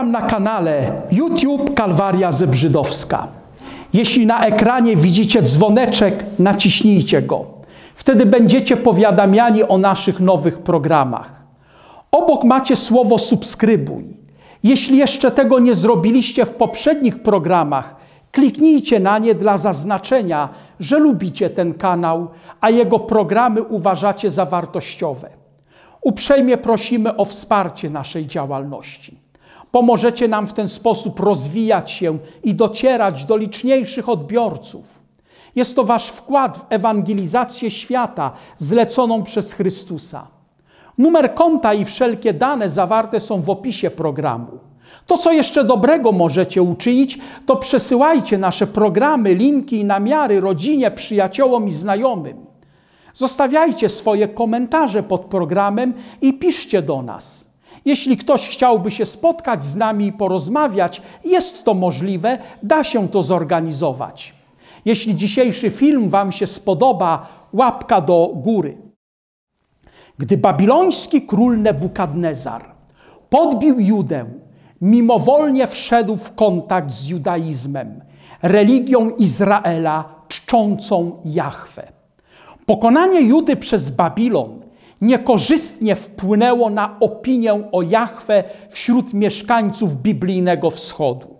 Tam na kanale YouTube Kalwaria Zebrzydowska. Jeśli na ekranie widzicie dzwoneczek, naciśnijcie go. Wtedy będziecie powiadamiani o naszych nowych programach. Obok macie słowo subskrybuj. Jeśli jeszcze tego nie zrobiliście w poprzednich programach, kliknijcie na nie dla zaznaczenia, że lubicie ten kanał, a jego programy uważacie za wartościowe. Uprzejmie prosimy o wsparcie naszej działalności. Pomożecie nam w ten sposób rozwijać się i docierać do liczniejszych odbiorców. Jest to Wasz wkład w ewangelizację świata zleconą przez Chrystusa. Numer konta i wszelkie dane zawarte są w opisie programu. To, co jeszcze dobrego możecie uczynić, to przesyłajcie nasze programy, linki i namiary rodzinie, przyjaciołom i znajomym. Zostawiajcie swoje komentarze pod programem i piszcie do nas. Jeśli ktoś chciałby się spotkać z nami i porozmawiać, jest to możliwe, da się to zorganizować. Jeśli dzisiejszy film Wam się spodoba, łapka do góry. Gdy babiloński król Nebukadnezar podbił Judę, mimowolnie wszedł w kontakt z judaizmem, religią Izraela czczącą Jahwe. Pokonanie Judy przez Babilon niekorzystnie wpłynęło na opinię o Jahwe wśród mieszkańców biblijnego wschodu.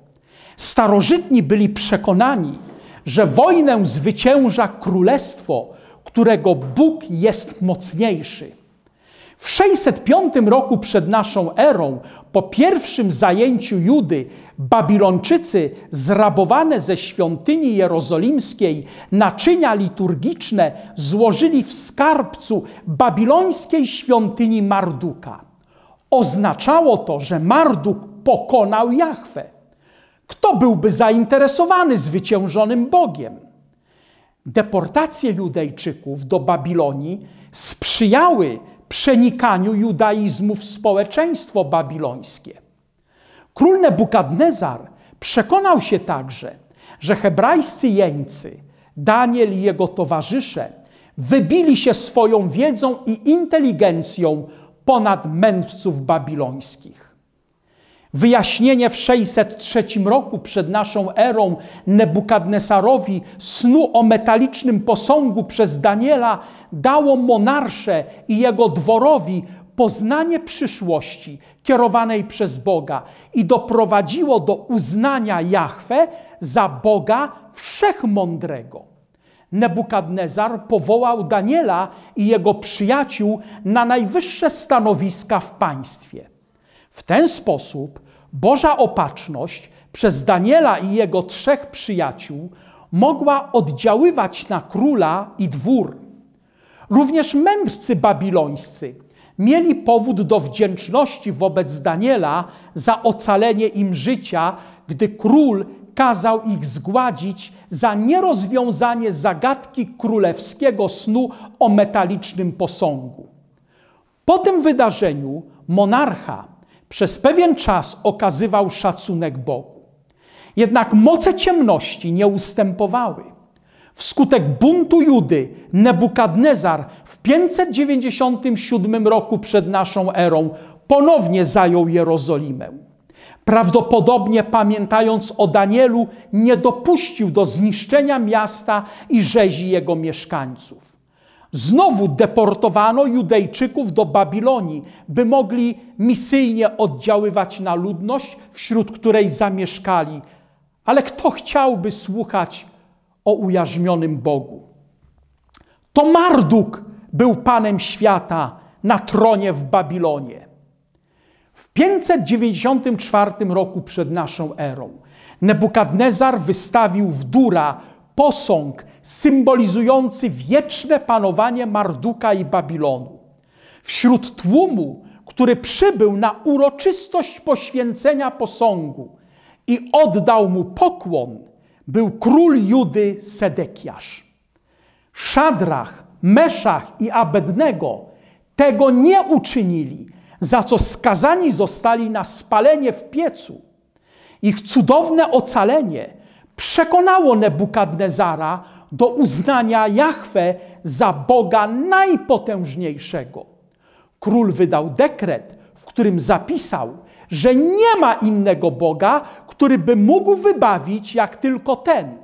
Starożytni byli przekonani, że wojnę zwycięża królestwo, którego Bóg jest mocniejszy. W 605 roku przed naszą erą, po pierwszym zajęciu Judy, Babilończycy zrabowane ze świątyni jerozolimskiej naczynia liturgiczne złożyli w skarbcu babilońskiej świątyni Marduka. Oznaczało to, że Marduk pokonał Jahwe. Kto byłby zainteresowany zwyciężonym Bogiem? Deportacje Judejczyków do Babilonii sprzyjały przenikaniu judaizmu w społeczeństwo babilońskie. Król Nebukadnezar przekonał się także, że hebrajscy jeńcy, Daniel i jego towarzysze, wybili się swoją wiedzą i inteligencją ponad mędrców babilońskich. Wyjaśnienie w 603 roku przed naszą erą Nebukadnesarowi snu o metalicznym posągu przez Daniela dało monarsze i jego dworowi poznanie przyszłości kierowanej przez Boga i doprowadziło do uznania Jahwe za Boga wszechmądrego. Nebukadnezar powołał Daniela i jego przyjaciół na najwyższe stanowiska w państwie. W ten sposób Boża opatrzność przez Daniela i jego trzech przyjaciół mogła oddziaływać na króla i dwór. Również mędrcy babilońscy mieli powód do wdzięczności wobec Daniela za ocalenie im życia, gdy król kazał ich zgładzić za nierozwiązanie zagadki królewskiego snu o metalicznym posągu. Po tym wydarzeniu monarcha przez pewien czas okazywał szacunek Bogu. Jednak moce ciemności nie ustępowały. Wskutek buntu Judy Nebukadnezar w 597 roku przed naszą erą ponownie zajął Jerozolimę. Prawdopodobnie pamiętając o Danielu, nie dopuścił do zniszczenia miasta i rzezi jego mieszkańców. Znowu deportowano Judejczyków do Babilonii, by mogli misyjnie oddziaływać na ludność, wśród której zamieszkali. Ale kto chciałby słuchać o ujarzmionym Bogu? To Marduk był panem świata na tronie w Babilonie. W 594 roku przed naszą erą Nebukadnezar wystawił w Dura posąg symbolizujący wieczne panowanie Marduka i Babilonu. Wśród tłumu, który przybył na uroczystość poświęcenia posągu i oddał mu pokłon, był król Judy Sedekiasz. Szadrach, Meszach i Abednego tego nie uczynili, za co skazani zostali na spalenie w piecu. Ich cudowne ocalenie – przekonało Nebukadnezara do uznania Jahwe za Boga najpotężniejszego. Król wydał dekret, w którym zapisał, że nie ma innego Boga, który by mógł wybawić jak tylko ten.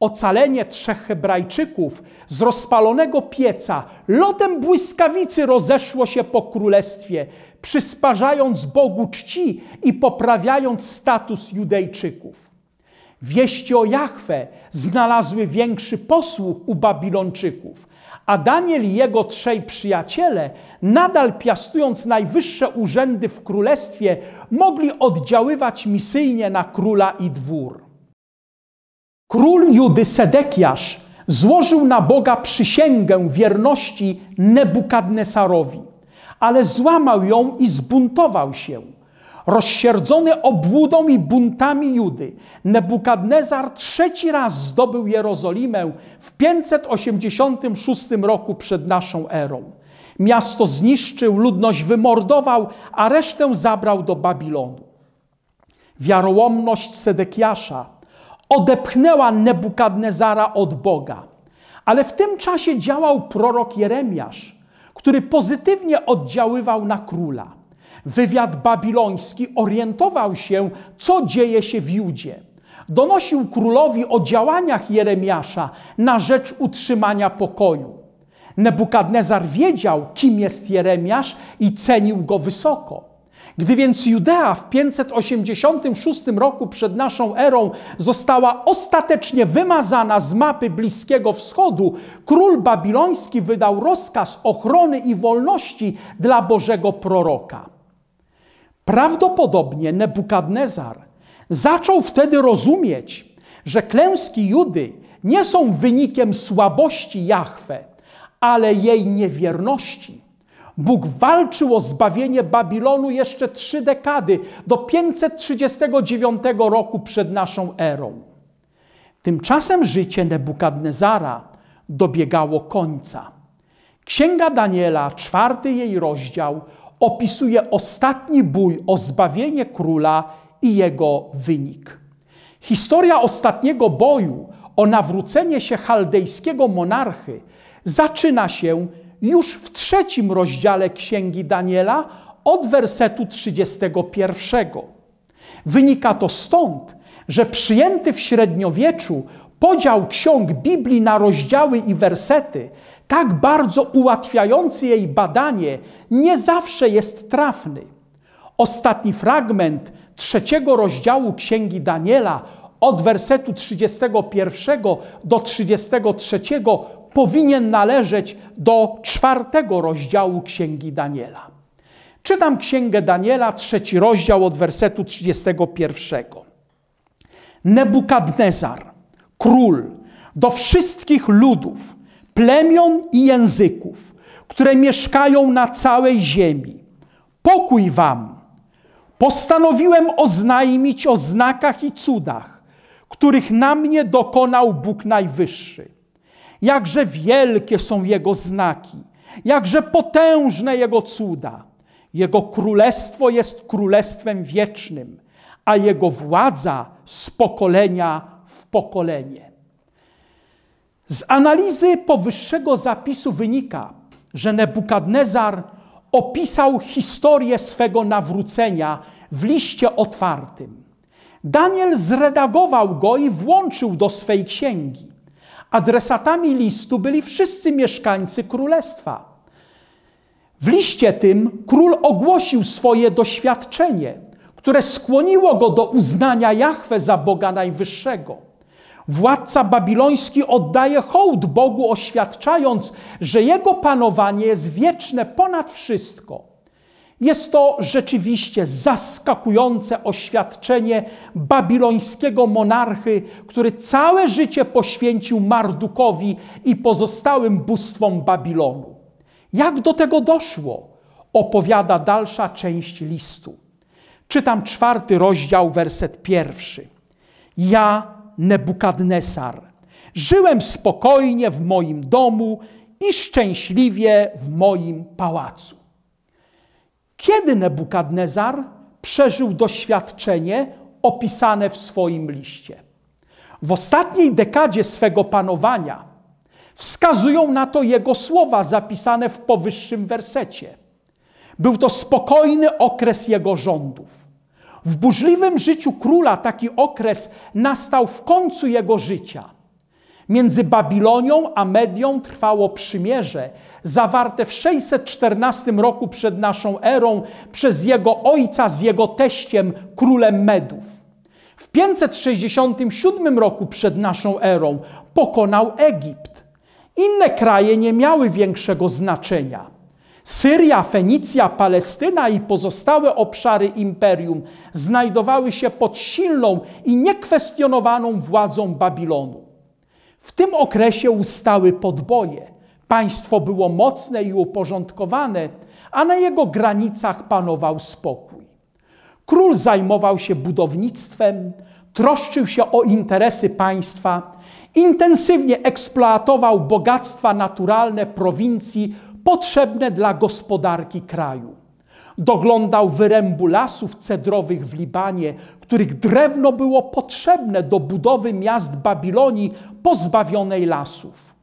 Ocalenie trzech Hebrajczyków z rozpalonego pieca lotem błyskawicy rozeszło się po królestwie, przysparzając Bogu czci i poprawiając status Judejczyków. Wieści o Jachwę znalazły większy posłuch u Babilończyków, a Daniel i jego trzej przyjaciele, nadal piastując najwyższe urzędy w królestwie, mogli oddziaływać misyjnie na króla i dwór. Król Judy Sedekiasz złożył na Boga przysięgę wierności Nebukadnesarowi, ale złamał ją i zbuntował się – Rozsierdzony obłudą i buntami Judy, Nebukadnezar trzeci raz zdobył Jerozolimę w 586 roku przed naszą erą. Miasto zniszczył, ludność wymordował, a resztę zabrał do Babilonu. Wiarołomność Sedekiasza odepchnęła Nebukadnezara od Boga. Ale w tym czasie działał prorok Jeremiasz, który pozytywnie oddziaływał na króla wywiad babiloński orientował się, co dzieje się w Judzie. Donosił królowi o działaniach Jeremiasza na rzecz utrzymania pokoju. Nebukadnezar wiedział, kim jest Jeremiasz i cenił go wysoko. Gdy więc Judea w 586 roku przed naszą erą została ostatecznie wymazana z mapy Bliskiego Wschodu, król babiloński wydał rozkaz ochrony i wolności dla Bożego proroka. Prawdopodobnie Nebukadnezar zaczął wtedy rozumieć, że klęski Judy nie są wynikiem słabości Jahwe, ale jej niewierności. Bóg walczył o zbawienie Babilonu jeszcze trzy dekady, do 539 roku przed naszą erą. Tymczasem życie Nebukadnezara dobiegało końca. Księga Daniela, czwarty jej rozdział, opisuje ostatni bój o zbawienie króla i jego wynik. Historia ostatniego boju o nawrócenie się chaldejskiego monarchy zaczyna się już w trzecim rozdziale Księgi Daniela od wersetu 31. Wynika to stąd, że przyjęty w średniowieczu podział ksiąg Biblii na rozdziały i wersety tak bardzo ułatwiający jej badanie, nie zawsze jest trafny. Ostatni fragment trzeciego rozdziału Księgi Daniela od wersetu 31 do 33 powinien należeć do czwartego rozdziału Księgi Daniela. Czytam Księgę Daniela, trzeci rozdział od wersetu 31. Nebukadnezar, król, do wszystkich ludów – plemion i języków, które mieszkają na całej ziemi. Pokój wam! Postanowiłem oznajmić o znakach i cudach, których na mnie dokonał Bóg Najwyższy. Jakże wielkie są Jego znaki, jakże potężne Jego cuda. Jego królestwo jest królestwem wiecznym, a Jego władza z pokolenia w pokolenie. Z analizy powyższego zapisu wynika, że Nebukadnezar opisał historię swego nawrócenia w liście otwartym. Daniel zredagował go i włączył do swej księgi. Adresatami listu byli wszyscy mieszkańcy królestwa. W liście tym król ogłosił swoje doświadczenie, które skłoniło go do uznania Jahwe za Boga Najwyższego. Władca babiloński oddaje hołd Bogu, oświadczając, że jego panowanie jest wieczne ponad wszystko. Jest to rzeczywiście zaskakujące oświadczenie babilońskiego monarchy, który całe życie poświęcił Mardukowi i pozostałym bóstwom Babilonu. Jak do tego doszło? Opowiada dalsza część listu. Czytam czwarty rozdział, werset pierwszy. Ja Nebukadnesar. Żyłem spokojnie w moim domu i szczęśliwie w moim pałacu. Kiedy Nebukadnezar przeżył doświadczenie opisane w swoim liście? W ostatniej dekadzie swego panowania wskazują na to jego słowa zapisane w powyższym wersecie. Był to spokojny okres jego rządów. W burzliwym życiu króla taki okres nastał w końcu jego życia. Między Babilonią a Medią trwało przymierze, zawarte w 614 roku przed naszą erą przez jego ojca z jego teściem, królem Medów. W 567 roku przed naszą erą pokonał Egipt. Inne kraje nie miały większego znaczenia. Syria, Fenicja, Palestyna i pozostałe obszary imperium znajdowały się pod silną i niekwestionowaną władzą Babilonu. W tym okresie ustały podboje. Państwo było mocne i uporządkowane, a na jego granicach panował spokój. Król zajmował się budownictwem, troszczył się o interesy państwa, intensywnie eksploatował bogactwa naturalne prowincji, potrzebne dla gospodarki kraju. Doglądał wyrębu lasów cedrowych w Libanie, których drewno było potrzebne do budowy miast Babilonii pozbawionej lasów.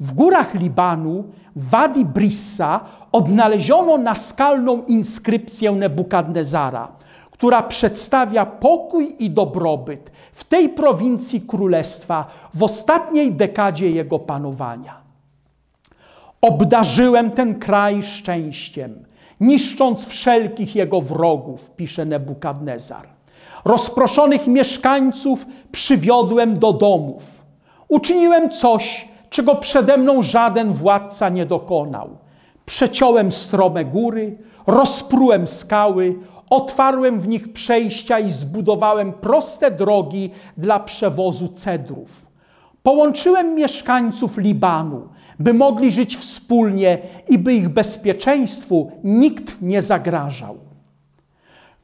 W górach Libanu, Wadi Brissa, odnaleziono naskalną inskrypcję Nebukadnezara, która przedstawia pokój i dobrobyt w tej prowincji królestwa w ostatniej dekadzie jego panowania. Obdarzyłem ten kraj szczęściem, niszcząc wszelkich jego wrogów, pisze Nebukadnezar. Rozproszonych mieszkańców przywiodłem do domów. Uczyniłem coś, czego przede mną żaden władca nie dokonał. Przeciąłem strome góry, rozprułem skały, otwarłem w nich przejścia i zbudowałem proste drogi dla przewozu cedrów. Połączyłem mieszkańców Libanu by mogli żyć wspólnie i by ich bezpieczeństwu nikt nie zagrażał.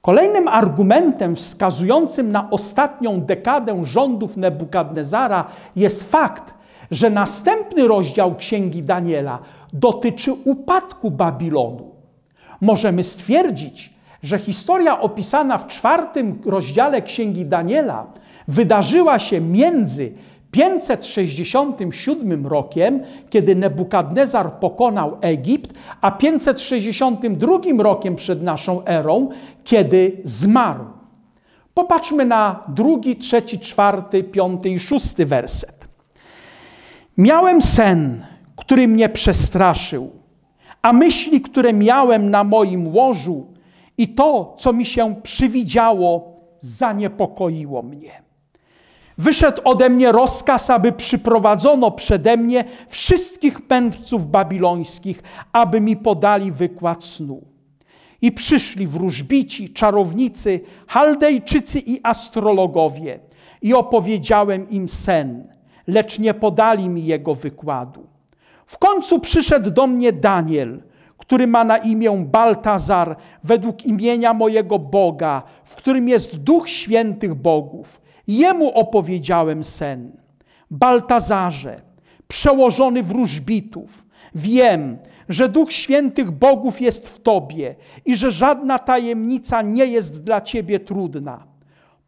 Kolejnym argumentem wskazującym na ostatnią dekadę rządów Nebukadnezara jest fakt, że następny rozdział Księgi Daniela dotyczy upadku Babilonu. Możemy stwierdzić, że historia opisana w czwartym rozdziale Księgi Daniela wydarzyła się między 567 rokiem, kiedy Nebukadnezar pokonał Egipt, a 562 rokiem przed naszą erą, kiedy zmarł. Popatrzmy na drugi, trzeci, czwarty, piąty i szósty werset. Miałem sen, który mnie przestraszył, a myśli, które miałem na moim łożu i to, co mi się przywidziało, zaniepokoiło mnie. Wyszedł ode mnie rozkaz, aby przyprowadzono przede mnie wszystkich mędrców babilońskich, aby mi podali wykład snu. I przyszli wróżbici, czarownicy, Chaldejczycy i astrologowie. I opowiedziałem im sen, lecz nie podali mi jego wykładu. W końcu przyszedł do mnie Daniel, który ma na imię Baltazar, według imienia mojego Boga, w którym jest duch świętych bogów Jemu opowiedziałem sen. Baltazarze, przełożony wróżbitów, wiem, że Duch Świętych Bogów jest w Tobie i że żadna tajemnica nie jest dla Ciebie trudna.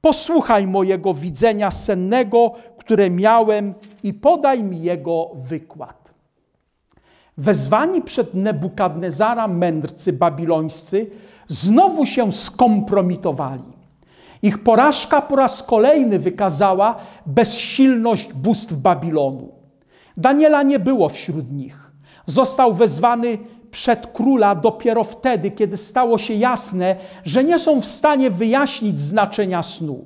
Posłuchaj mojego widzenia sennego, które miałem i podaj mi jego wykład. Wezwani przed Nebukadnezara mędrcy babilońscy znowu się skompromitowali. Ich porażka po raz kolejny wykazała bezsilność bóstw Babilonu. Daniela nie było wśród nich. Został wezwany przed króla dopiero wtedy, kiedy stało się jasne, że nie są w stanie wyjaśnić znaczenia snu.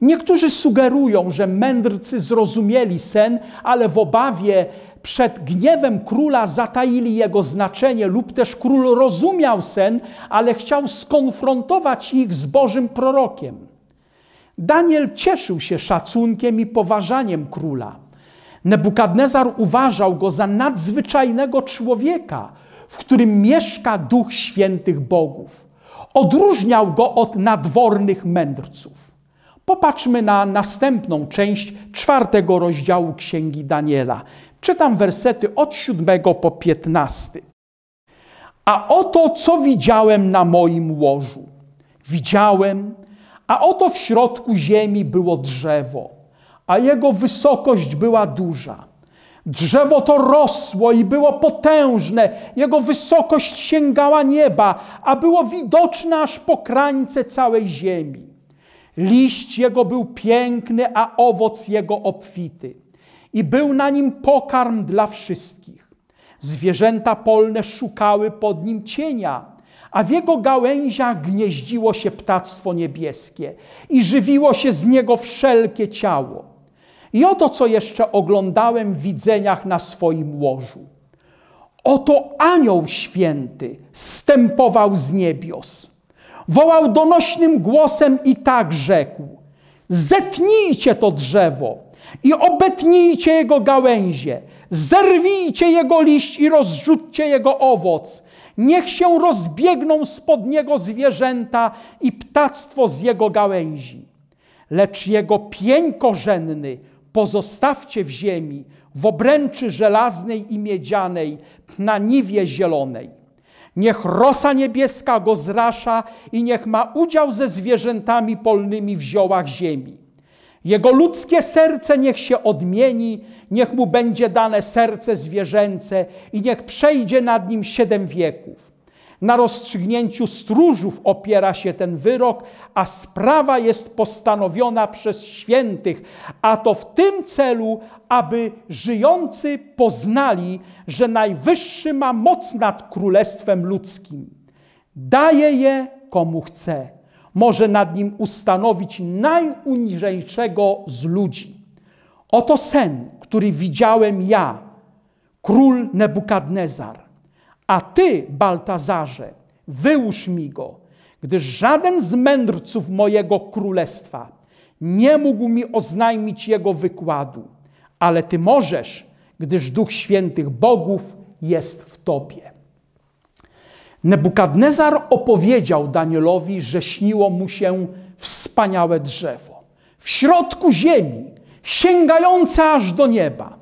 Niektórzy sugerują, że mędrcy zrozumieli sen, ale w obawie przed gniewem króla zataili jego znaczenie, lub też król rozumiał sen, ale chciał skonfrontować ich z Bożym prorokiem. Daniel cieszył się szacunkiem i poważaniem króla. Nebukadnezar uważał go za nadzwyczajnego człowieka, w którym mieszka duch świętych bogów. Odróżniał go od nadwornych mędrców. Popatrzmy na następną część czwartego rozdziału Księgi Daniela. Czytam wersety od siódmego po piętnasty. A oto, co widziałem na moim łożu. Widziałem, a oto w środku ziemi było drzewo, a jego wysokość była duża. Drzewo to rosło i było potężne, jego wysokość sięgała nieba, a było widoczne aż po krańce całej ziemi. Liść jego był piękny, a owoc jego obfity. I był na nim pokarm dla wszystkich. Zwierzęta polne szukały pod nim cienia, a w jego gałęziach gnieździło się ptactwo niebieskie i żywiło się z niego wszelkie ciało. I oto, co jeszcze oglądałem w widzeniach na swoim łożu. Oto anioł święty stępował z niebios – wołał donośnym głosem i tak rzekł: Zetnijcie to drzewo i obetnijcie jego gałęzie, zerwijcie jego liść i rozrzućcie jego owoc. Niech się rozbiegną spod niego zwierzęta i ptactwo z jego gałęzi. Lecz jego pień korzenny pozostawcie w ziemi, w obręczy żelaznej i miedzianej, na niwie zielonej. Niech rosa niebieska go zrasza i niech ma udział ze zwierzętami polnymi w ziołach ziemi. Jego ludzkie serce niech się odmieni, niech mu będzie dane serce zwierzęce i niech przejdzie nad nim siedem wieków. Na rozstrzygnięciu stróżów opiera się ten wyrok, a sprawa jest postanowiona przez świętych, a to w tym celu, aby żyjący poznali, że Najwyższy ma moc nad królestwem ludzkim. Daje je komu chce. Może nad nim ustanowić najuniżejszego z ludzi. Oto sen, który widziałem ja, król Nebukadnezar a ty, Baltazarze, wyłóż mi go, gdyż żaden z mędrców mojego królestwa nie mógł mi oznajmić jego wykładu, ale ty możesz, gdyż Duch Świętych Bogów jest w tobie. Nebukadnezar opowiedział Danielowi, że śniło mu się wspaniałe drzewo. W środku ziemi, sięgające aż do nieba.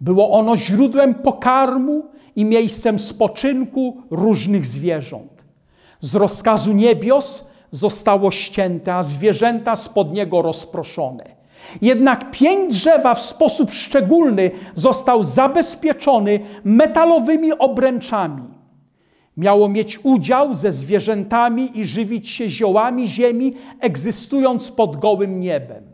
Było ono źródłem pokarmu, i miejscem spoczynku różnych zwierząt. Z rozkazu niebios zostało ścięte, a zwierzęta spod niego rozproszone. Jednak pień drzewa w sposób szczególny został zabezpieczony metalowymi obręczami. Miało mieć udział ze zwierzętami i żywić się ziołami ziemi, egzystując pod gołym niebem.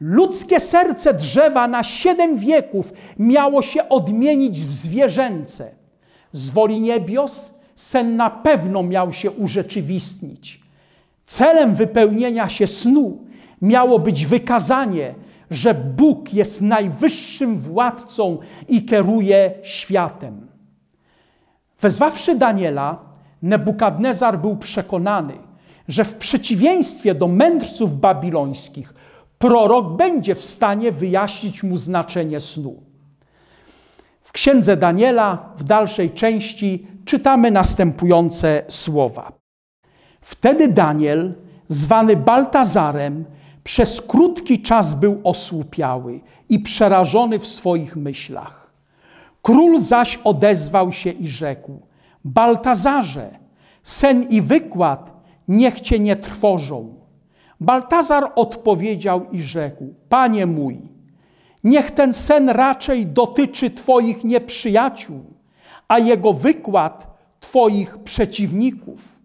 Ludzkie serce drzewa na siedem wieków miało się odmienić w zwierzęce. Z woli niebios sen na pewno miał się urzeczywistnić. Celem wypełnienia się snu miało być wykazanie, że Bóg jest najwyższym władcą i kieruje światem. Wezwawszy Daniela, Nebukadnezar był przekonany, że w przeciwieństwie do mędrców babilońskich, prorok będzie w stanie wyjaśnić mu znaczenie snu. W księdze Daniela, w dalszej części, czytamy następujące słowa. Wtedy Daniel, zwany Baltazarem, przez krótki czas był osłupiały i przerażony w swoich myślach. Król zaś odezwał się i rzekł: Baltazarze, sen i wykład niech cię nie trwożą Baltazar odpowiedział i rzekł: Panie mój, niech ten sen raczej dotyczy Twoich nieprzyjaciół, a jego wykład Twoich przeciwników.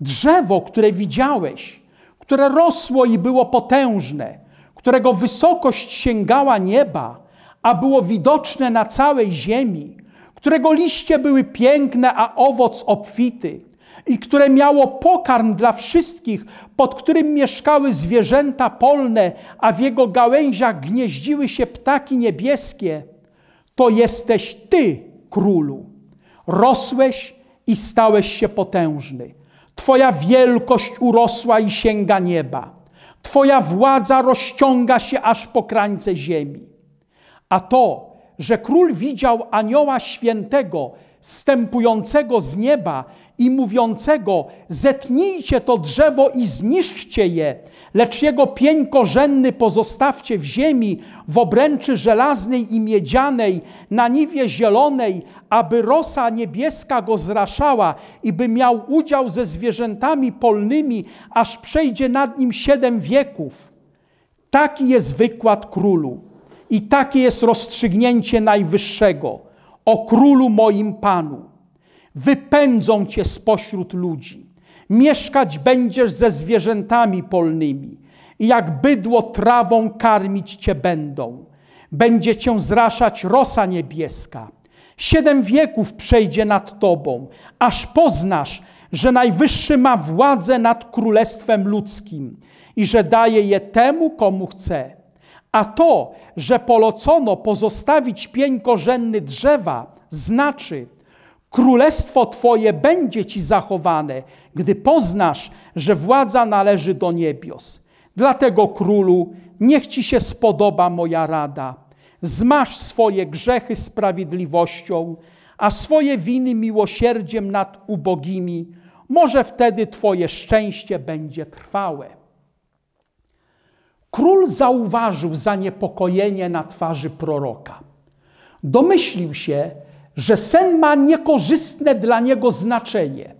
Drzewo, które widziałeś, które rosło i było potężne, którego wysokość sięgała nieba, a było widoczne na całej ziemi, którego liście były piękne, a owoc obfity i które miało pokarm dla wszystkich, pod którym mieszkały zwierzęta polne, a w jego gałęziach gnieździły się ptaki niebieskie, to jesteś Ty, królu. Rosłeś i stałeś się potężny. Twoja wielkość urosła i sięga nieba. Twoja władza rozciąga się aż po krańce ziemi. A to, że król widział anioła świętego, stępującego z nieba i mówiącego: Zetnijcie to drzewo i zniszczcie je, lecz jego pień korzenny pozostawcie w ziemi, w obręczy żelaznej i miedzianej, na niwie zielonej, aby rosa niebieska go zraszała i by miał udział ze zwierzętami polnymi, aż przejdzie nad nim siedem wieków. Taki jest wykład królu i takie jest rozstrzygnięcie Najwyższego o królu moim Panu wypędzą cię spośród ludzi. Mieszkać będziesz ze zwierzętami polnymi i jak bydło trawą karmić cię będą. Będzie cię zraszać rosa niebieska. Siedem wieków przejdzie nad tobą, aż poznasz, że Najwyższy ma władzę nad królestwem ludzkim i że daje je temu, komu chce. A to, że polocono pozostawić pień korzenny drzewa, znaczy, Królestwo Twoje będzie Ci zachowane, gdy poznasz, że władza należy do niebios. Dlatego, królu, niech Ci się spodoba moja rada. Zmasz swoje grzechy sprawiedliwością, a swoje winy miłosierdziem nad ubogimi. Może wtedy Twoje szczęście będzie trwałe. Król zauważył zaniepokojenie na twarzy proroka. Domyślił się, że sen ma niekorzystne dla niego znaczenie,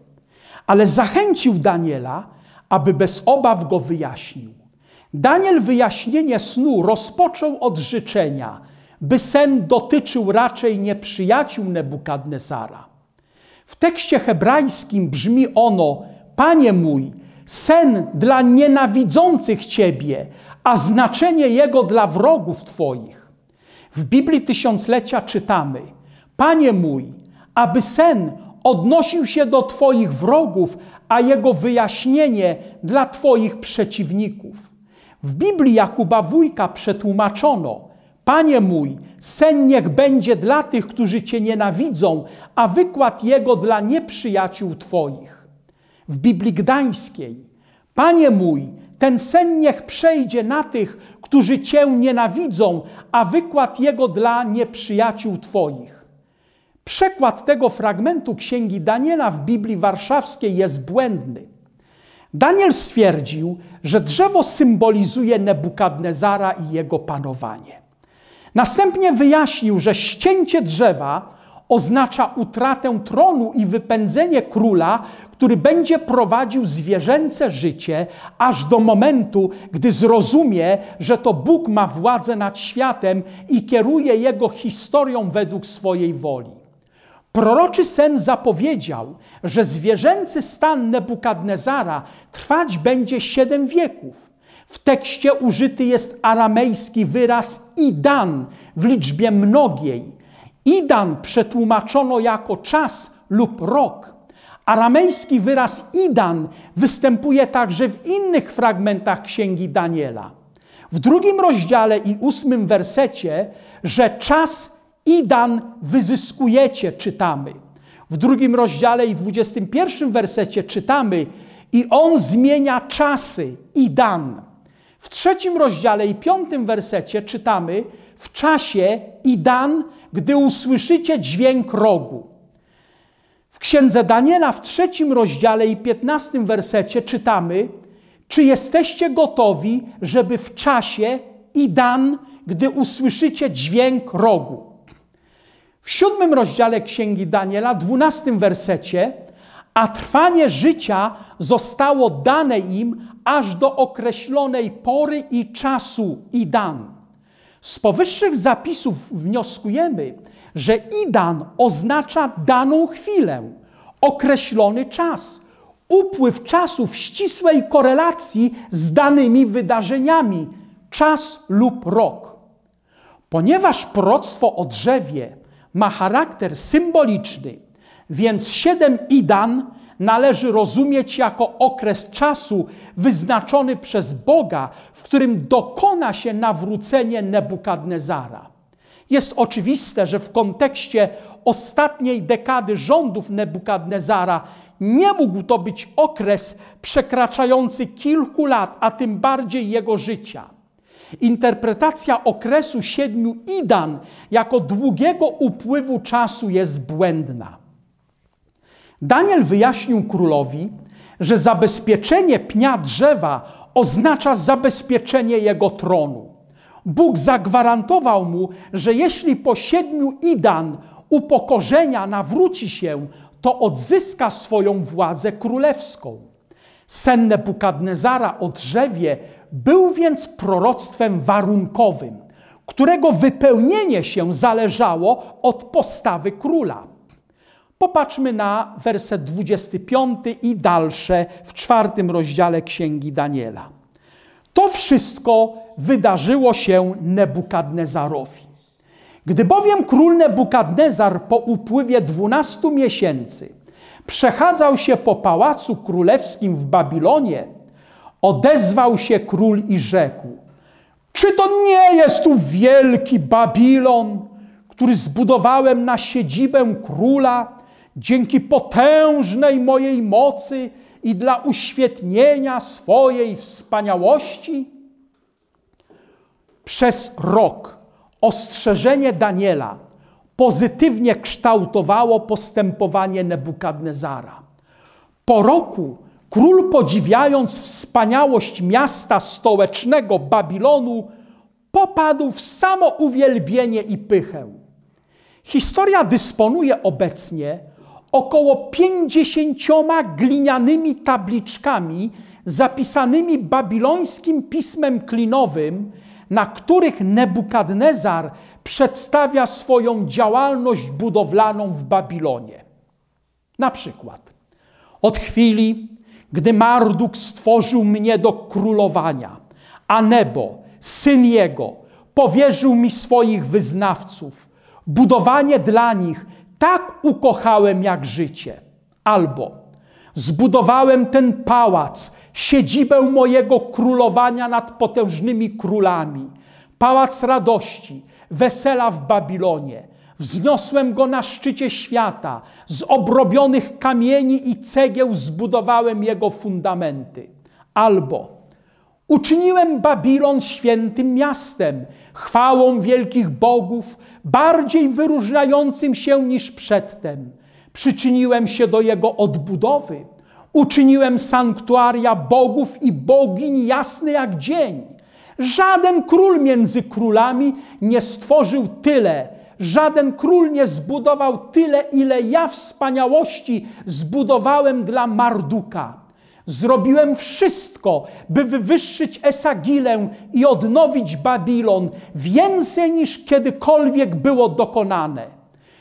ale zachęcił Daniela, aby bez obaw go wyjaśnił. Daniel wyjaśnienie snu rozpoczął od życzenia, by sen dotyczył raczej nieprzyjaciół Nebukadnezara. W tekście hebrajskim brzmi ono: Panie mój, sen dla nienawidzących Ciebie, a znaczenie jego dla wrogów Twoich. W Biblii Tysiąclecia czytamy – Panie mój, aby sen odnosił się do Twoich wrogów, a jego wyjaśnienie dla Twoich przeciwników. W Biblii Jakuba Wójka przetłumaczono: Panie mój, sen niech będzie dla tych, którzy Cię nienawidzą, a wykład jego dla nieprzyjaciół Twoich. W Biblii Gdańskiej: Panie mój, ten sen niech przejdzie na tych, którzy Cię nienawidzą, a wykład jego dla nieprzyjaciół Twoich. Przekład tego fragmentu księgi Daniela w Biblii Warszawskiej jest błędny. Daniel stwierdził, że drzewo symbolizuje Nebukadnezara i jego panowanie. Następnie wyjaśnił, że ścięcie drzewa oznacza utratę tronu i wypędzenie króla, który będzie prowadził zwierzęce życie, aż do momentu, gdy zrozumie, że to Bóg ma władzę nad światem i kieruje jego historią według swojej woli. Proroczy sen zapowiedział, że zwierzęcy stan Nebukadnezara trwać będzie siedem wieków. W tekście użyty jest aramejski wyraz idan w liczbie mnogiej. Idan przetłumaczono jako czas lub rok. Aramejski wyraz idan występuje także w innych fragmentach księgi Daniela. W drugim rozdziale i ósmym wersecie, że czas i dan wyzyskujecie, czytamy. W drugim rozdziale i dwudziestym pierwszym wersecie czytamy i on zmienia czasy i dan. W trzecim rozdziale i piątym wersecie czytamy w czasie i dan, gdy usłyszycie dźwięk rogu. W księdze Daniela w trzecim rozdziale i piętnastym wersecie czytamy: Czy jesteście gotowi, żeby w czasie i dan, gdy usłyszycie dźwięk rogu? W siódmym rozdziale Księgi Daniela, dwunastym wersecie, a trwanie życia zostało dane im aż do określonej pory i czasu Idan. Z powyższych zapisów wnioskujemy, że Idan oznacza daną chwilę, określony czas, upływ czasu w ścisłej korelacji z danymi wydarzeniami, czas lub rok. Ponieważ proroctwo o drzewie ma charakter symboliczny, więc siedem idan należy rozumieć jako okres czasu wyznaczony przez Boga, w którym dokona się nawrócenie Nebukadnezara. Jest oczywiste, że w kontekście ostatniej dekady rządów Nebukadnezara nie mógł to być okres przekraczający kilku lat, a tym bardziej jego życia. Interpretacja okresu siedmiu idan jako długiego upływu czasu jest błędna. Daniel wyjaśnił królowi, że zabezpieczenie pnia drzewa oznacza zabezpieczenie jego tronu. Bóg zagwarantował mu, że jeśli po siedmiu idan upokorzenia nawróci się, to odzyska swoją władzę królewską. Sen Nebukadnezara o drzewie był więc proroctwem warunkowym, którego wypełnienie się zależało od postawy króla. Popatrzmy na werset 25 i dalsze w czwartym rozdziale Księgi Daniela. To wszystko wydarzyło się Nebukadnezarowi. Gdy bowiem król Nebukadnezar po upływie 12 miesięcy przechadzał się po pałacu królewskim w Babilonie, Odezwał się król i rzekł: Czy to nie jest tu wielki Babilon, który zbudowałem na siedzibę króla dzięki potężnej mojej mocy i dla uświetnienia swojej wspaniałości? Przez rok ostrzeżenie Daniela pozytywnie kształtowało postępowanie Nebukadnezara. Po roku Król, podziwiając wspaniałość miasta stołecznego Babilonu, popadł w samo uwielbienie i pychę. Historia dysponuje obecnie około 50 glinianymi tabliczkami zapisanymi babilońskim pismem klinowym, na których Nebukadnezar przedstawia swoją działalność budowlaną w Babilonie. Na przykład od chwili, gdy Marduk stworzył mnie do królowania, a Nebo, syn jego, powierzył mi swoich wyznawców. Budowanie dla nich tak ukochałem jak życie. Albo zbudowałem ten pałac, siedzibę mojego królowania nad potężnymi królami, pałac radości, wesela w Babilonie – Wzniosłem go na szczycie świata, z obrobionych kamieni i cegieł zbudowałem jego fundamenty. Albo uczyniłem Babilon świętym miastem, chwałą wielkich bogów, bardziej wyróżniającym się niż przedtem. Przyczyniłem się do jego odbudowy. Uczyniłem sanktuaria bogów i bogiń jasny jak dzień. Żaden król między królami nie stworzył tyle, Żaden król nie zbudował tyle, ile ja wspaniałości zbudowałem dla Marduka. Zrobiłem wszystko, by wywyższyć Esagilę i odnowić Babilon więcej niż kiedykolwiek było dokonane.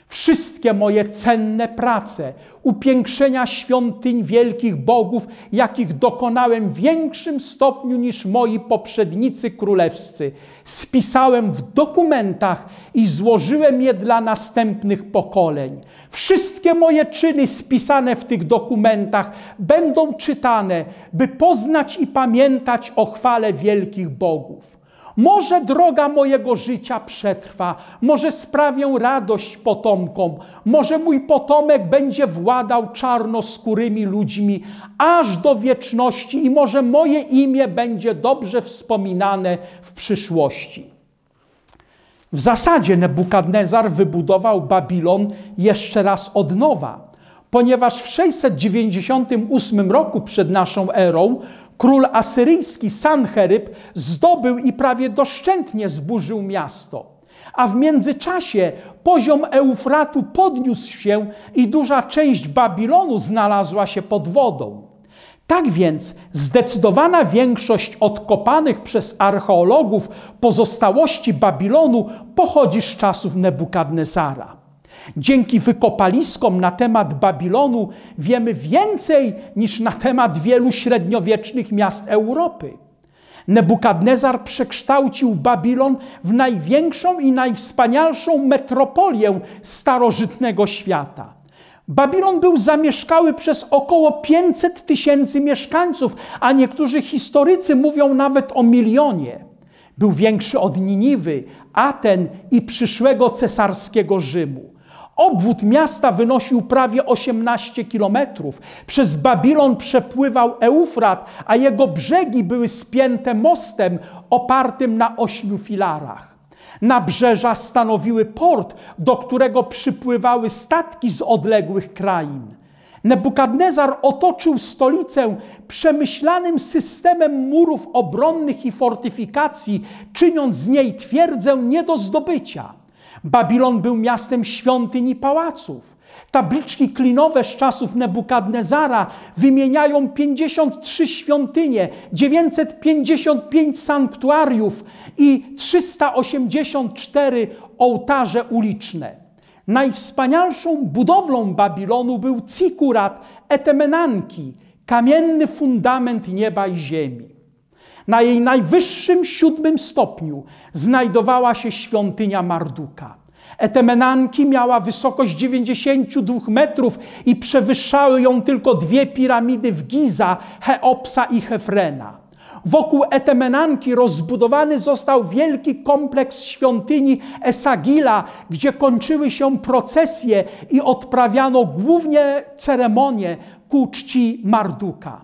Wszystkie moje cenne prace, upiększenia świątyń wielkich bogów, jakich dokonałem w większym stopniu niż moi poprzednicy królewscy, spisałem w dokumentach i złożyłem je dla następnych pokoleń. Wszystkie moje czyny spisane w tych dokumentach będą czytane, by poznać i pamiętać o chwale wielkich bogów. Może droga mojego życia przetrwa, może sprawię radość potomkom, może mój potomek będzie władał czarnoskórymi ludźmi aż do wieczności i może moje imię będzie dobrze wspominane w przyszłości. W zasadzie Nebukadnezar wybudował Babilon jeszcze raz od nowa, ponieważ w 698 roku przed naszą erą Król asyryjski Sancheryb zdobył i prawie doszczętnie zburzył miasto. A w międzyczasie poziom Eufratu podniósł się i duża część Babilonu znalazła się pod wodą. Tak więc zdecydowana większość odkopanych przez archeologów pozostałości Babilonu pochodzi z czasów Nebukadnesara. Dzięki wykopaliskom na temat Babilonu wiemy więcej niż na temat wielu średniowiecznych miast Europy. Nebukadnezar przekształcił Babilon w największą i najwspanialszą metropolię starożytnego świata. Babilon był zamieszkały przez około 500 tysięcy mieszkańców, a niektórzy historycy mówią nawet o milionie. Był większy od Niniwy, Aten i przyszłego cesarskiego Rzymu. Obwód miasta wynosił prawie 18 kilometrów. Przez Babilon przepływał Eufrat, a jego brzegi były spięte mostem opartym na ośmiu filarach. Nabrzeża stanowiły port, do którego przypływały statki z odległych krain. Nebukadnezar otoczył stolicę przemyślanym systemem murów obronnych i fortyfikacji, czyniąc z niej twierdzę nie do zdobycia. Babilon był miastem świątyń i pałaców. Tabliczki klinowe z czasów Nebukadnezara wymieniają 53 świątynie, 955 sanktuariów i 384 ołtarze uliczne. Najwspanialszą budowlą Babilonu był Cikurat Etemenanki, kamienny fundament nieba i ziemi. Na jej najwyższym siódmym stopniu znajdowała się świątynia Marduka. Etemenanki miała wysokość 92 metrów i przewyższały ją tylko dwie piramidy w Giza, Cheopsa i Hefrena. Wokół Etemenanki rozbudowany został wielki kompleks świątyni Esagila, gdzie kończyły się procesje i odprawiano głównie ceremonie ku czci Marduka.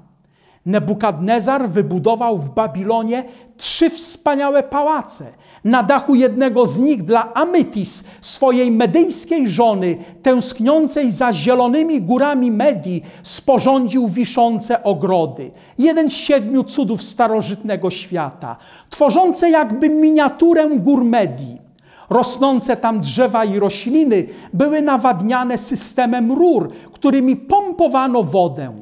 Nebukadnezar wybudował w Babilonie trzy wspaniałe pałace. Na dachu jednego z nich dla Amytis, swojej medyjskiej żony, tęskniącej za zielonymi górami Medii, sporządził wiszące ogrody. Jeden z siedmiu cudów starożytnego świata, tworzące jakby miniaturę gór Medii. Rosnące tam drzewa i rośliny były nawadniane systemem rur, którymi pompowano wodę.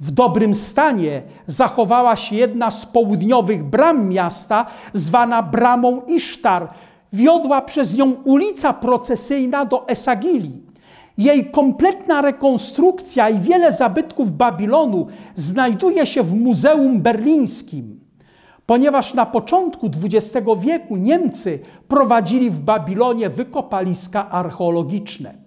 W dobrym stanie zachowała się jedna z południowych bram miasta, zwana Bramą Isztar. Wiodła przez nią ulica procesyjna do Esagili. Jej kompletna rekonstrukcja i wiele zabytków Babilonu znajduje się w Muzeum Berlińskim. Ponieważ na początku XX wieku Niemcy prowadzili w Babilonie wykopaliska archeologiczne.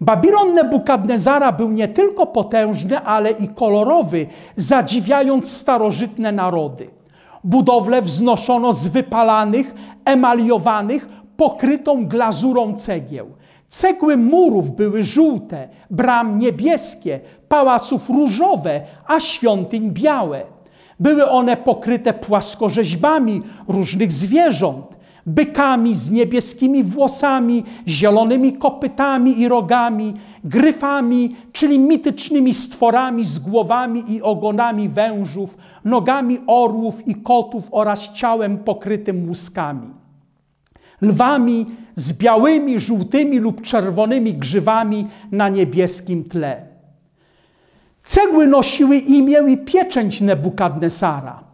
Babilon Nebukadnezara był nie tylko potężny, ale i kolorowy, zadziwiając starożytne narody. Budowle wznoszono z wypalanych, emaliowanych, pokrytą glazurą cegieł. Cegły murów były żółte, bram niebieskie, pałaców różowe, a świątyń białe. Były one pokryte płaskorzeźbami różnych zwierząt bykami z niebieskimi włosami, zielonymi kopytami i rogami, gryfami, czyli mitycznymi stworami z głowami i ogonami wężów, nogami orłów i kotów oraz ciałem pokrytym łuskami. Lwami z białymi, żółtymi lub czerwonymi grzywami na niebieskim tle. Cegły nosiły imię i pieczęć Nebukadnesara –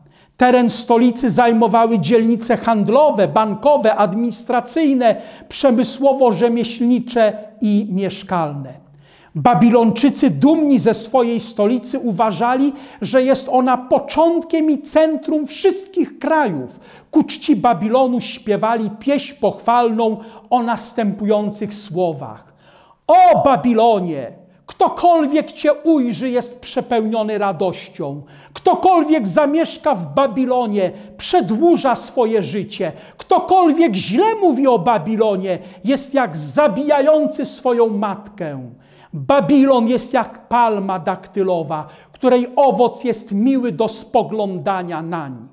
Teren stolicy zajmowały dzielnice handlowe, bankowe, administracyjne, przemysłowo-rzemieślnicze i mieszkalne. Babilończycy dumni ze swojej stolicy uważali, że jest ona początkiem i centrum wszystkich krajów. Ku czci Babilonu śpiewali pieśń pochwalną o następujących słowach. O Babilonie, Ktokolwiek Cię ujrzy, jest przepełniony radością. Ktokolwiek zamieszka w Babilonie, przedłuża swoje życie. Ktokolwiek źle mówi o Babilonie, jest jak zabijający swoją matkę. Babilon jest jak palma daktylowa, której owoc jest miły do spoglądania nań.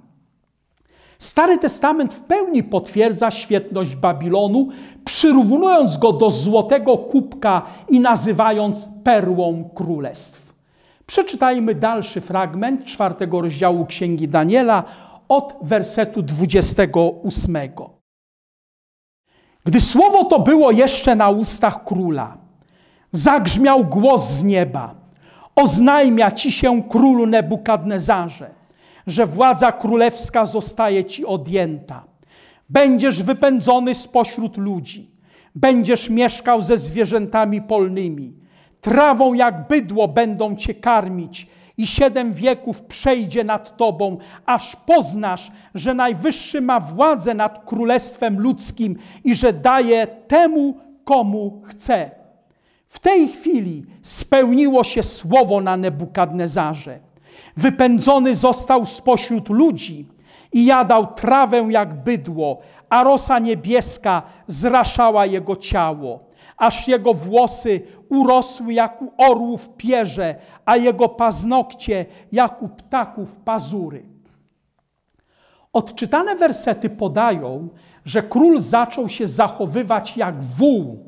Stary Testament w pełni potwierdza świetność Babilonu, przyrównując go do złotego kubka i nazywając perłą królestw. Przeczytajmy dalszy fragment czwartego rozdziału Księgi Daniela od wersetu 28. Gdy słowo to było jeszcze na ustach króla, zagrzmiał głos z nieba: Oznajmia ci się królu Nebukadnezarze że władza królewska zostaje ci odjęta. Będziesz wypędzony spośród ludzi, będziesz mieszkał ze zwierzętami polnymi, trawą jak bydło będą cię karmić i siedem wieków przejdzie nad tobą, aż poznasz, że Najwyższy ma władzę nad królestwem ludzkim i że daje temu, komu chce. W tej chwili spełniło się słowo na Nebukadnezarze. Wypędzony został spośród ludzi i jadał trawę jak bydło, a rosa niebieska zraszała jego ciało, aż jego włosy urosły jak u orłów pierze, a jego paznokcie jak u ptaków pazury. Odczytane wersety podają, że król zaczął się zachowywać jak wół,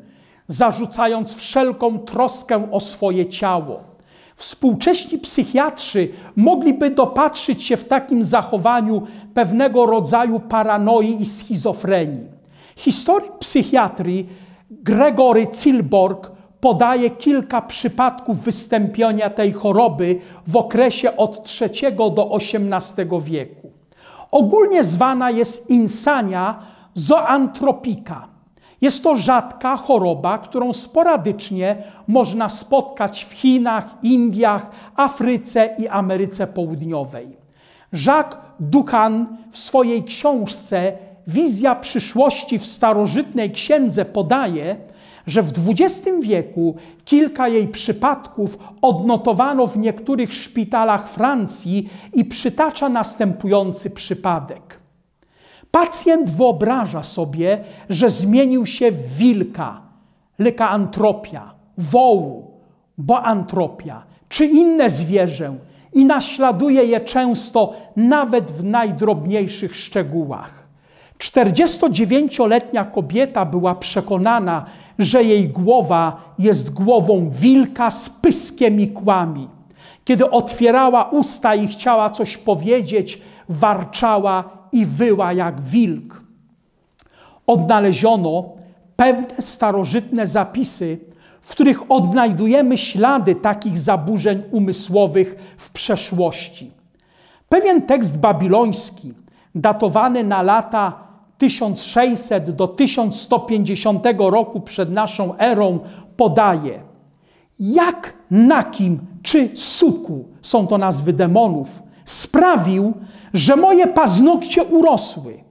zarzucając wszelką troskę o swoje ciało. Współcześni psychiatrzy mogliby dopatrzyć się w takim zachowaniu pewnego rodzaju paranoi i schizofrenii. Historyk psychiatrii Gregory Zilborg podaje kilka przypadków wystąpienia tej choroby w okresie od III do XVIII wieku. Ogólnie zwana jest insania zoantropika. Jest to rzadka choroba, którą sporadycznie można spotkać w Chinach, Indiach, Afryce i Ameryce Południowej. Jacques Dukan w swojej książce Wizja przyszłości w starożytnej księdze podaje, że w XX wieku kilka jej przypadków odnotowano w niektórych szpitalach Francji i przytacza następujący przypadek. Pacjent wyobraża sobie, że zmienił się w wilka, lekaantropia, wołu, boantropia, czy inne zwierzę i naśladuje je często nawet w najdrobniejszych szczegółach. 49-letnia kobieta była przekonana, że jej głowa jest głową wilka z pyskiem i kłami. Kiedy otwierała usta i chciała coś powiedzieć, warczała i wyła jak wilk. Odnaleziono pewne starożytne zapisy, w których odnajdujemy ślady takich zaburzeń umysłowych w przeszłości. Pewien tekst babiloński, datowany na lata 1600 do 1150 roku przed naszą erą, podaje, jak kim czy Suku, są to nazwy demonów, sprawił, że moje paznokcie urosły.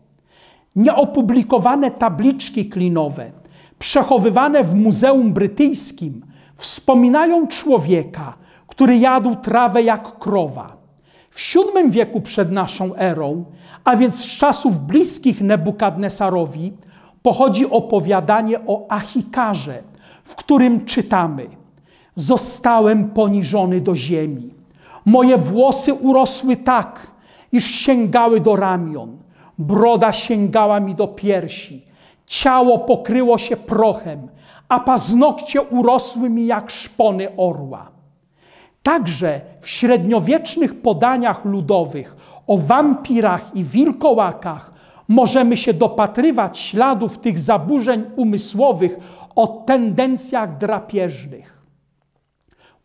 Nieopublikowane tabliczki klinowe, przechowywane w Muzeum Brytyjskim, wspominają człowieka, który jadł trawę jak krowa. W VII wieku przed naszą erą, a więc z czasów bliskich Nebukadnesarowi, pochodzi opowiadanie o Achikarze, w którym czytamy: Zostałem poniżony do ziemi Moje włosy urosły tak, iż sięgały do ramion, broda sięgała mi do piersi, ciało pokryło się prochem, a paznokcie urosły mi jak szpony orła. Także w średniowiecznych podaniach ludowych o wampirach i wilkołakach możemy się dopatrywać śladów tych zaburzeń umysłowych o tendencjach drapieżnych.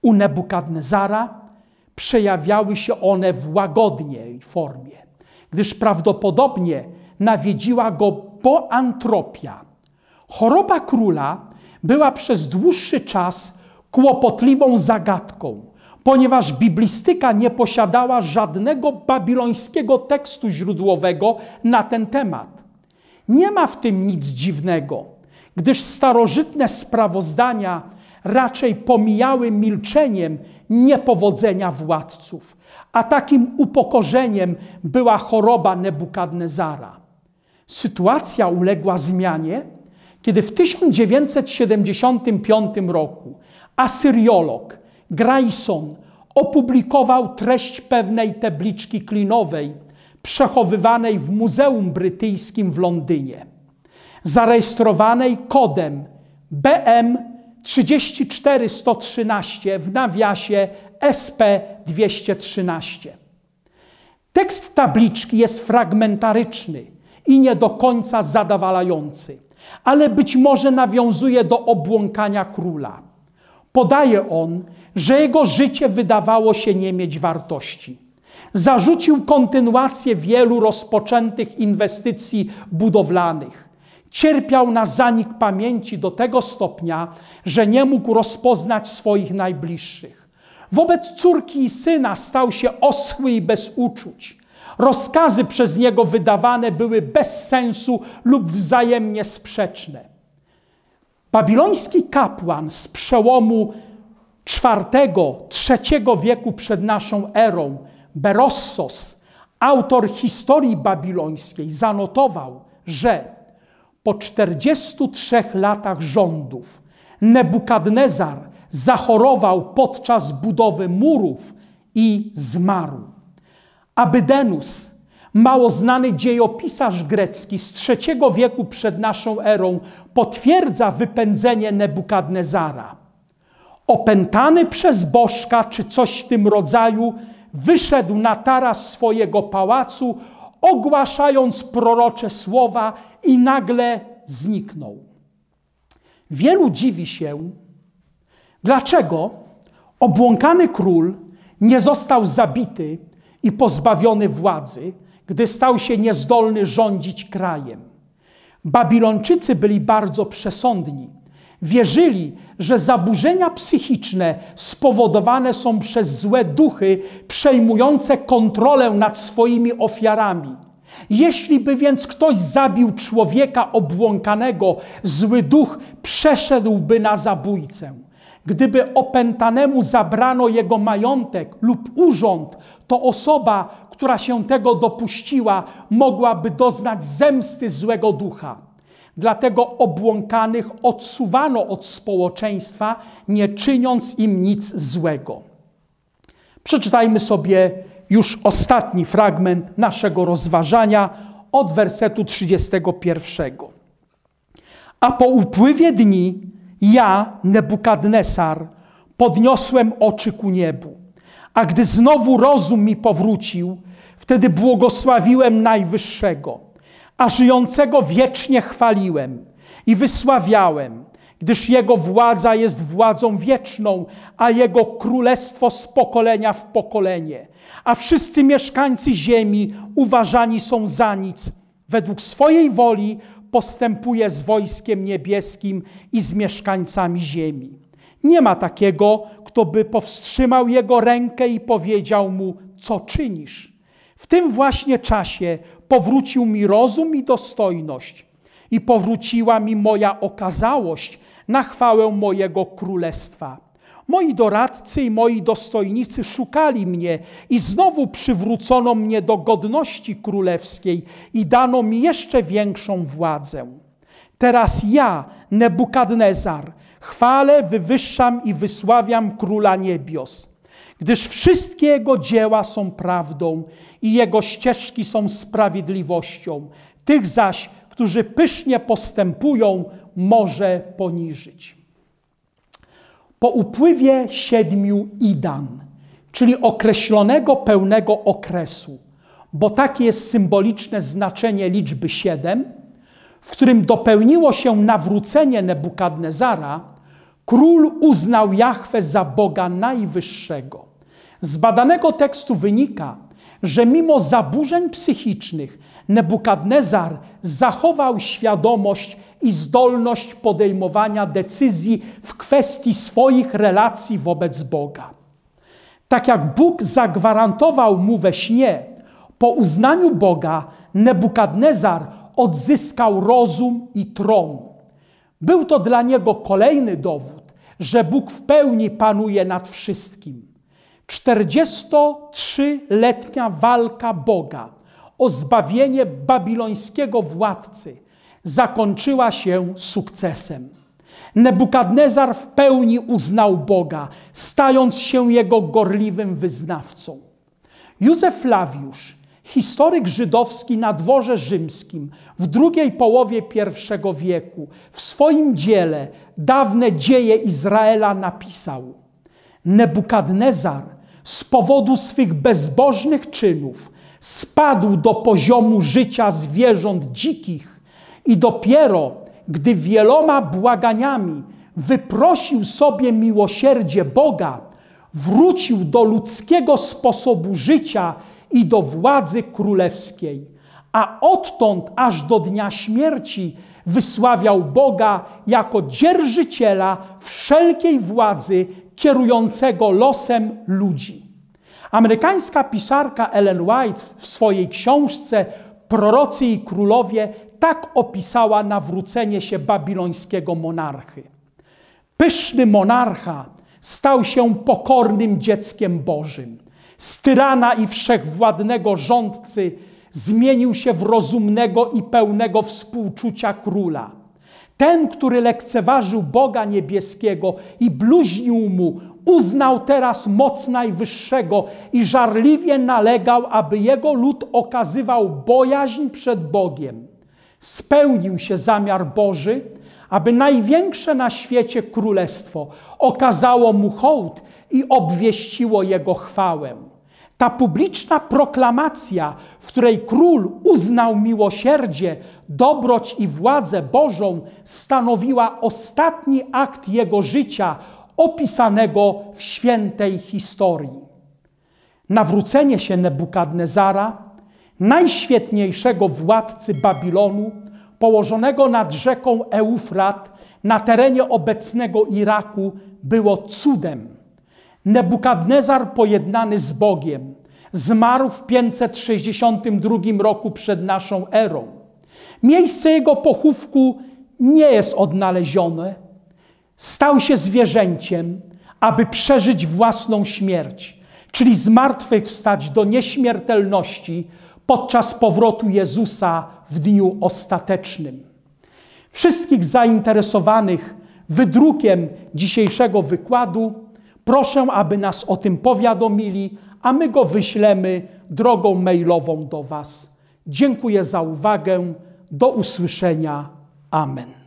U Nebukadnezara przejawiały się one w łagodniej formie, gdyż prawdopodobnie nawiedziła go poantropia. Choroba króla była przez dłuższy czas kłopotliwą zagadką, ponieważ biblistyka nie posiadała żadnego babilońskiego tekstu źródłowego na ten temat. Nie ma w tym nic dziwnego, gdyż starożytne sprawozdania raczej pomijały milczeniem niepowodzenia władców. A takim upokorzeniem była choroba Nebukadnezara. Sytuacja uległa zmianie, kiedy w 1975 roku asyriolog Grayson opublikował treść pewnej tabliczki klinowej przechowywanej w Muzeum Brytyjskim w Londynie, zarejestrowanej kodem BM 34 113 w nawiasie SP 213. Tekst tabliczki jest fragmentaryczny i nie do końca zadowalający, ale być może nawiązuje do obłąkania króla. Podaje on, że jego życie wydawało się nie mieć wartości. Zarzucił kontynuację wielu rozpoczętych inwestycji budowlanych. Cierpiał na zanik pamięci do tego stopnia, że nie mógł rozpoznać swoich najbliższych. Wobec córki i syna stał się oschły i bez uczuć. Rozkazy przez niego wydawane były bez sensu lub wzajemnie sprzeczne. Babiloński kapłan z przełomu IV-III wieku przed naszą erą, Berossos, autor historii babilońskiej, zanotował, że po 43 latach rządów Nebukadnezar zachorował podczas budowy murów i zmarł. Abydenus, mało znany dziejopisarz grecki z III wieku przed naszą erą, potwierdza wypędzenie Nebukadnezara. Opętany przez Bożka czy coś w tym rodzaju, wyszedł na taras swojego pałacu, ogłaszając prorocze słowa i nagle zniknął. Wielu dziwi się, dlaczego obłąkany król nie został zabity i pozbawiony władzy, gdy stał się niezdolny rządzić krajem. Babilończycy byli bardzo przesądni Wierzyli, że zaburzenia psychiczne spowodowane są przez złe duchy przejmujące kontrolę nad swoimi ofiarami. Jeśli by więc ktoś zabił człowieka obłąkanego, zły duch przeszedłby na zabójcę. Gdyby opętanemu zabrano jego majątek lub urząd, to osoba, która się tego dopuściła, mogłaby doznać zemsty złego ducha. Dlatego obłąkanych odsuwano od społeczeństwa, nie czyniąc im nic złego. Przeczytajmy sobie już ostatni fragment naszego rozważania od wersetu 31. A po upływie dni ja, Nebukadnesar, podniosłem oczy ku niebu. A gdy znowu rozum mi powrócił, wtedy błogosławiłem Najwyższego a żyjącego wiecznie chwaliłem i wysławiałem, gdyż Jego władza jest władzą wieczną, a Jego królestwo z pokolenia w pokolenie. A wszyscy mieszkańcy ziemi uważani są za nic. Według swojej woli postępuje z wojskiem niebieskim i z mieszkańcami ziemi. Nie ma takiego, kto by powstrzymał jego rękę i powiedział mu, co czynisz. W tym właśnie czasie Powrócił mi rozum i dostojność, i powróciła mi moja okazałość na chwałę mojego królestwa. Moi doradcy i moi dostojnicy szukali mnie i znowu przywrócono mnie do godności królewskiej i dano mi jeszcze większą władzę. Teraz ja, Nebukadnezar, chwalę, wywyższam i wysławiam króla niebios gdyż wszystkie Jego dzieła są prawdą i Jego ścieżki są sprawiedliwością. Tych zaś, którzy pysznie postępują, może poniżyć. Po upływie siedmiu idan, czyli określonego pełnego okresu, bo takie jest symboliczne znaczenie liczby siedem, w którym dopełniło się nawrócenie Nebukadnezara, król uznał Jahwe za Boga Najwyższego z badanego tekstu wynika, że mimo zaburzeń psychicznych Nebukadnezar zachował świadomość i zdolność podejmowania decyzji w kwestii swoich relacji wobec Boga. Tak jak Bóg zagwarantował mu we śnie, po uznaniu Boga Nebukadnezar odzyskał rozum i tron. Był to dla niego kolejny dowód, że Bóg w pełni panuje nad wszystkim. 43-letnia walka Boga o zbawienie babilońskiego władcy zakończyła się sukcesem. Nebukadnezar w pełni uznał Boga, stając się jego gorliwym wyznawcą. Józef Flawiusz, historyk żydowski na dworze rzymskim w drugiej połowie I wieku, w swoim dziele Dawne dzieje Izraela napisał: Nebukadnezar z powodu swych bezbożnych czynów spadł do poziomu życia zwierząt dzikich i dopiero gdy wieloma błaganiami wyprosił sobie miłosierdzie Boga, wrócił do ludzkiego sposobu życia i do władzy królewskiej. A odtąd aż do dnia śmierci wysławiał Boga jako dzierżyciela wszelkiej władzy kierującego losem ludzi. Amerykańska pisarka Ellen White w swojej książce Prorocy i Królowie tak opisała nawrócenie się babilońskiego monarchy. Pyszny monarcha stał się pokornym dzieckiem Bożym. Z tyrana i wszechwładnego rządcy zmienił się w rozumnego i pełnego współczucia króla ten, który lekceważył Boga niebieskiego i bluźnił mu, uznał teraz moc Najwyższego i żarliwie nalegał, aby jego lud okazywał bojaźń przed Bogiem. Spełnił się zamiar Boży, aby największe na świecie królestwo okazało mu hołd i obwieściło jego chwałę. Ta publiczna proklamacja, w której król uznał miłosierdzie, dobroć i władzę Bożą, stanowiła ostatni akt jego życia opisanego w świętej historii. Nawrócenie się Nebukadnezara, najświetniejszego władcy Babilonu, położonego nad rzeką Eufrat na terenie obecnego Iraku, było cudem Nebukadnezar pojednany z Bogiem zmarł w 562 roku przed naszą erą. Miejsce jego pochówku nie jest odnalezione. Stał się zwierzęciem, aby przeżyć własną śmierć, czyli zmartwychwstać do nieśmiertelności podczas powrotu Jezusa w dniu ostatecznym. Wszystkich zainteresowanych wydrukiem dzisiejszego wykładu Proszę, aby nas o tym powiadomili, a my go wyślemy drogą mailową do Was. Dziękuję za uwagę. Do usłyszenia. Amen.